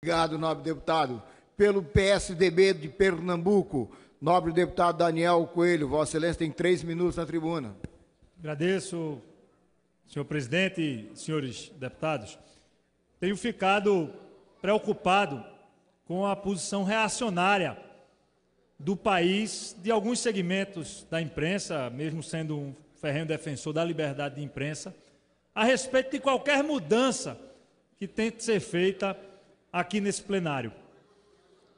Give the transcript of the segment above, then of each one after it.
Obrigado, nobre deputado. Pelo PSDB de Pernambuco, nobre deputado Daniel Coelho, Vossa Excelência tem três minutos na tribuna. Agradeço, senhor presidente, senhores deputados. Tenho ficado preocupado com a posição reacionária do país de alguns segmentos da imprensa, mesmo sendo um ferrenho defensor da liberdade de imprensa, a respeito de qualquer mudança que tente ser feita aqui nesse plenário.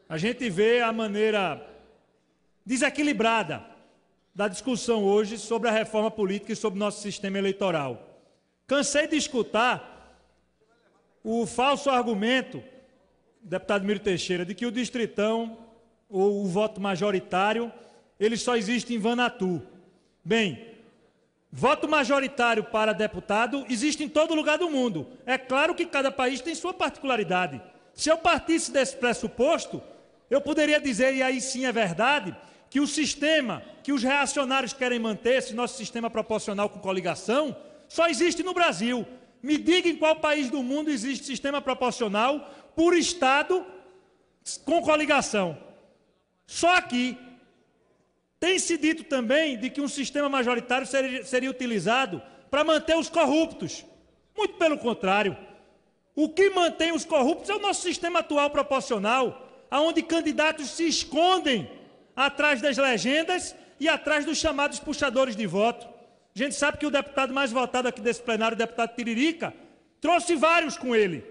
A gente vê a maneira desequilibrada da discussão hoje sobre a reforma política e sobre o nosso sistema eleitoral. Cansei de escutar o falso argumento, deputado Miro Teixeira, de que o distritão ou o voto majoritário ele só existe em Vanatu. Bem, voto majoritário para deputado existe em todo lugar do mundo. É claro que cada país tem sua particularidade. Se eu partisse desse pressuposto, eu poderia dizer, e aí sim é verdade, que o sistema que os reacionários querem manter, esse nosso sistema proporcional com coligação, só existe no Brasil. Me diga em qual país do mundo existe sistema proporcional por Estado com coligação. Só aqui. Tem-se dito também de que um sistema majoritário seria, seria utilizado para manter os corruptos. Muito pelo contrário. O que mantém os corruptos é o nosso sistema atual proporcional, aonde candidatos se escondem atrás das legendas e atrás dos chamados puxadores de voto. A gente sabe que o deputado mais votado aqui desse plenário, o deputado Tiririca, trouxe vários com ele.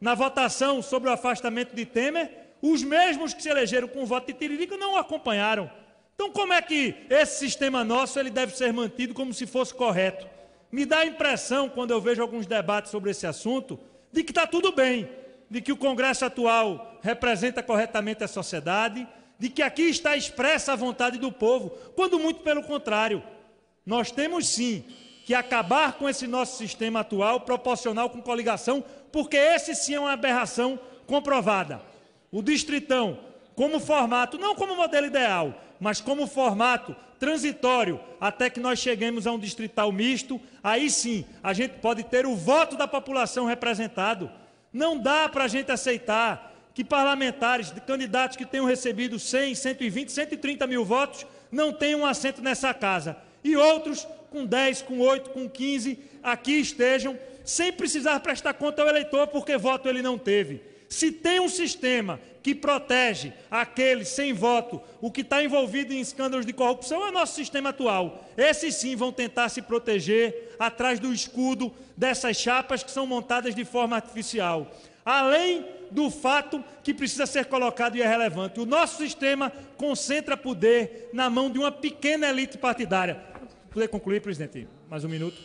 Na votação sobre o afastamento de Temer, os mesmos que se elegeram com o voto de Tiririca não o acompanharam. Então, como é que esse sistema nosso ele deve ser mantido como se fosse correto? Me dá a impressão, quando eu vejo alguns debates sobre esse assunto, de que está tudo bem, de que o Congresso atual representa corretamente a sociedade, de que aqui está expressa a vontade do povo, quando muito pelo contrário. Nós temos sim que acabar com esse nosso sistema atual proporcional com coligação, porque esse sim é uma aberração comprovada. O distritão, como formato, não como modelo ideal, mas como formato transitório, até que nós cheguemos a um distrital misto, aí sim a gente pode ter o voto da população representado. Não dá para a gente aceitar que parlamentares, candidatos que tenham recebido 100, 120, 130 mil votos, não tenham um assento nessa casa. E outros, com 10, com 8, com 15, aqui estejam, sem precisar prestar conta ao eleitor, porque voto ele não teve. Se tem um sistema que protege aquele sem voto, o que está envolvido em escândalos de corrupção, é o nosso sistema atual. Esses sim vão tentar se proteger atrás do escudo dessas chapas que são montadas de forma artificial. Além do fato que precisa ser colocado e é relevante, o nosso sistema concentra poder na mão de uma pequena elite partidária. Poder concluir, presidente? Mais um minuto.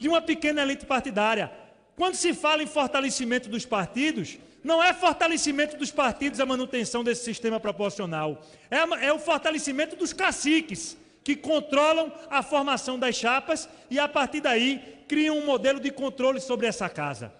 De uma pequena elite partidária. Quando se fala em fortalecimento dos partidos, não é fortalecimento dos partidos a manutenção desse sistema proporcional. É, é o fortalecimento dos caciques, que controlam a formação das chapas e, a partir daí, criam um modelo de controle sobre essa casa.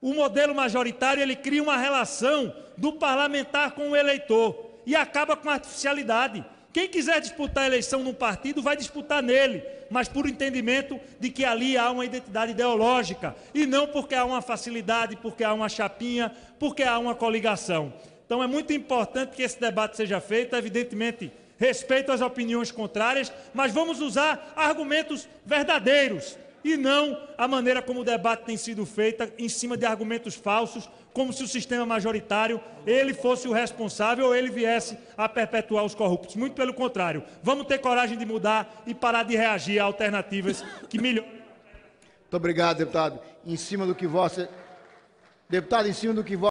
O modelo majoritário ele cria uma relação do parlamentar com o eleitor e acaba com a artificialidade. Quem quiser disputar a eleição num partido, vai disputar nele, mas por entendimento de que ali há uma identidade ideológica, e não porque há uma facilidade, porque há uma chapinha, porque há uma coligação. Então é muito importante que esse debate seja feito, evidentemente respeito às opiniões contrárias, mas vamos usar argumentos verdadeiros, e não a maneira como o debate tem sido feito em cima de argumentos falsos, como se o sistema majoritário ele fosse o responsável ou ele viesse a perpetuar os corruptos. Muito pelo contrário, vamos ter coragem de mudar e parar de reagir a alternativas que melhoram. Muito obrigado, deputado. Em cima do que você, deputado, em cima do que você